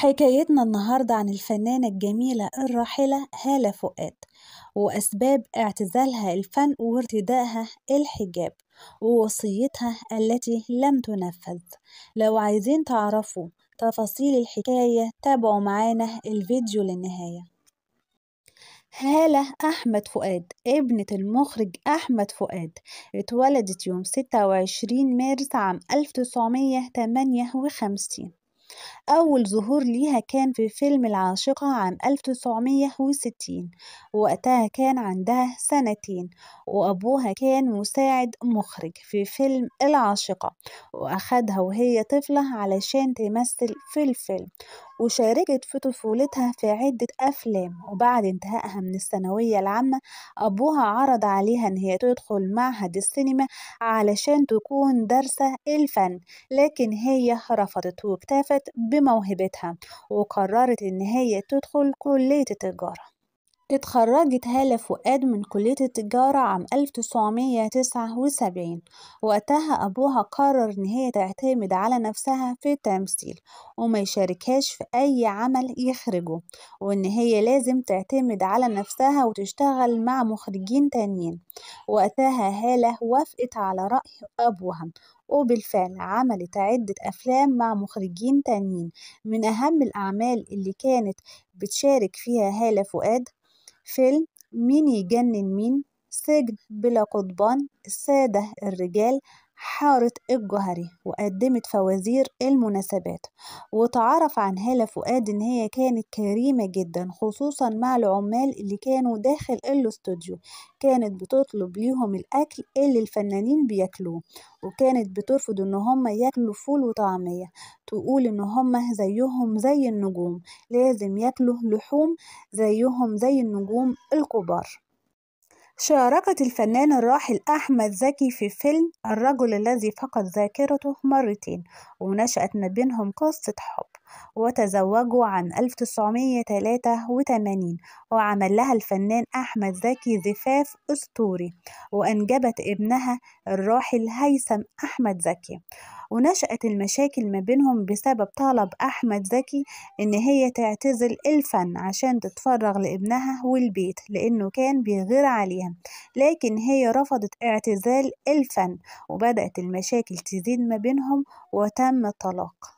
حكايتنا النهاردة عن الفنانة الجميلة الراحلة هالة فؤاد وأسباب اعتزالها الفن وارتدائها الحجاب ووصيتها التي لم تنفذ لو عايزين تعرفوا تفاصيل الحكاية تابعوا معانا الفيديو للنهاية هالة أحمد فؤاد ابنة المخرج أحمد فؤاد اتولدت يوم 26 مارس عام 1958 أول ظهور ليها كان في فيلم العاشقة عام 1960 وقتها كان عندها سنتين وأبوها كان مساعد مخرج في فيلم العاشقة وأخدها وهي طفلة علشان تمثل في الفيلم وشاركت في طفولتها في عدة أفلام وبعد انتهائها من الثانوية العامة أبوها عرض عليها إن هي تدخل معهد السينما علشان تكون دارسة الفن لكن هي رفضت واكتفت بموهبتها وقررت إن هي تدخل كلية التجارة اتخرجت هالة فؤاد من كلية التجارة عام 1979 وقتها أبوها قرر إن هي تعتمد على نفسها في التمثيل وما يشاركهاش في أي عمل يخرجه وإن هي لازم تعتمد على نفسها وتشتغل مع مخرجين تانيين وقتها هالة وافقت على رأي أبوها وبالفعل عملت عدة أفلام مع مخرجين تانيين من أهم الأعمال اللي كانت بتشارك فيها هالة فؤاد فيلم مين يجنن مين سجن بلا قضبان السادة الرجال حارة الجهري وقدمت فوازير المناسبات وتعرف عن هالة فؤاد ان هي كانت كريمة جدا خصوصا مع العمال اللي كانوا داخل الاستوديو كانت بتطلب ليهم الاكل اللي الفنانين بياكلوه وكانت بترفض ان هم ياكلوا فول وطعمية تقول ان هم زيهم زي النجوم لازم ياكلوا لحوم زيهم زي النجوم الكبار شاركت الفنان الراحل أحمد زكي في فيلم الرجل الذي فقد ذاكرته مرتين ونشأت ما بينهم قصة حب وتزوجوا عام 1983 وعمل لها الفنان أحمد زكي زفاف أسطوري وأنجبت ابنها الراحل هيثم أحمد زكي ونشأت المشاكل ما بينهم بسبب طلب أحمد زكي إن هي تعتزل الفن عشان تتفرغ لابنها والبيت لأنه كان بيغير عليها لكن هي رفضت اعتزال الفن وبدأت المشاكل تزيد ما بينهم وتم الطلاق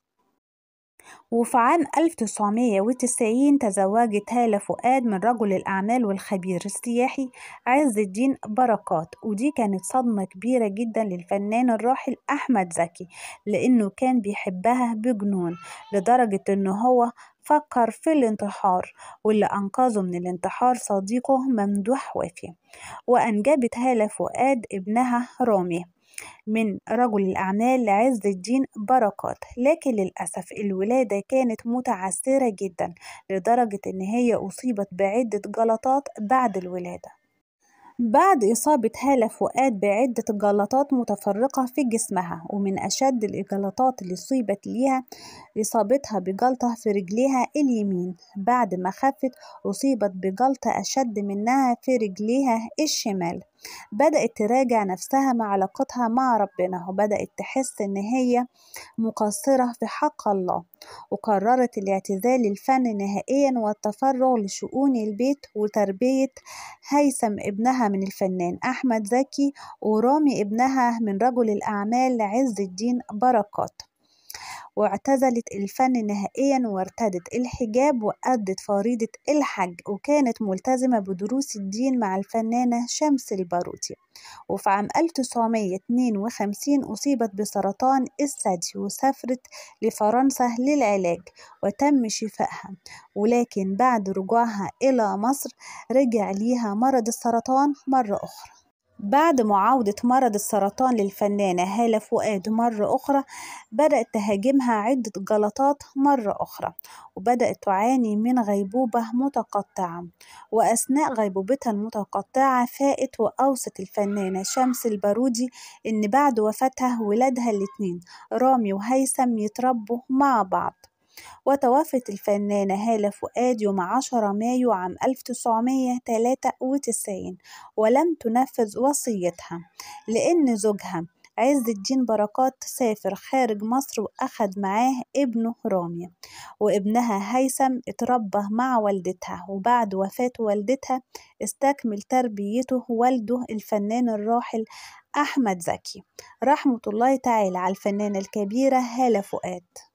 وفي عام 1990 تزوجت هالة فؤاد من رجل الأعمال والخبير السياحي عز الدين بركات ودي كانت صدمة كبيرة جدا للفنان الراحل أحمد زكي لأنه كان بيحبها بجنون لدرجة أنه هو فكر في الانتحار واللي أنقذه من الانتحار صديقه ممدوح وافي وأنجبت هالة فؤاد ابنها رامي من رجل الأعمال لعز الدين بركات لكن للأسف الولادة كانت متعسرة جدا لدرجة إن هي أصيبت بعدة جلطات بعد الولادة بعد إصابة هالة فؤاد بعدة جلطات متفرقة في جسمها ومن أشد الجلطات اللي أصيبت ليها إصابتها بجلطة في رجليها اليمين بعد ما خفت أصيبت بجلطة أشد منها في رجليها الشمال بدأت تراجع نفسها مع علاقتها مع ربنا وبدأت تحس إن هي مقصرة في حق الله وقررت الاعتزال الفن نهائيا والتفرغ لشؤون البيت وتربية هيثم ابنها من الفنان أحمد زكي ورامي ابنها من رجل الأعمال عز الدين بركات واعتزلت الفن نهائيا وارتدت الحجاب وأدت فريضة الحج وكانت ملتزمة بدروس الدين مع الفنانة شمس البارودي وفي عام 1952 أصيبت بسرطان الثدي وسافرت لفرنسا للعلاج وتم شفائها ولكن بعد رجوعها إلى مصر رجع ليها مرض السرطان مرة أخرى بعد معاودة مرض السرطان للفنانة هالة فؤاد مرة أخرى بدأت تهاجمها عدة جلطات مرة أخرى وبدأت تعاني من غيبوبة متقطعة وأثناء غيبوبتها المتقطعة فاقت وأوصت الفنانة شمس البارودي إن بعد وفاتها ولادها الاتنين رامي وهيثم يتربوا مع بعض وتوفت الفنانة هالة فؤاد يوم 10 مايو عام 1993 ولم تنفذ وصيتها لأن زوجها عز الدين بركات سافر خارج مصر وأخد معاه ابنه رامي وابنها هيثم اتربى مع والدتها وبعد وفاة والدتها استكمل تربيته والده الفنان الراحل أحمد زكي رحمة الله تعالى على الفنانة الكبيرة هالة فؤاد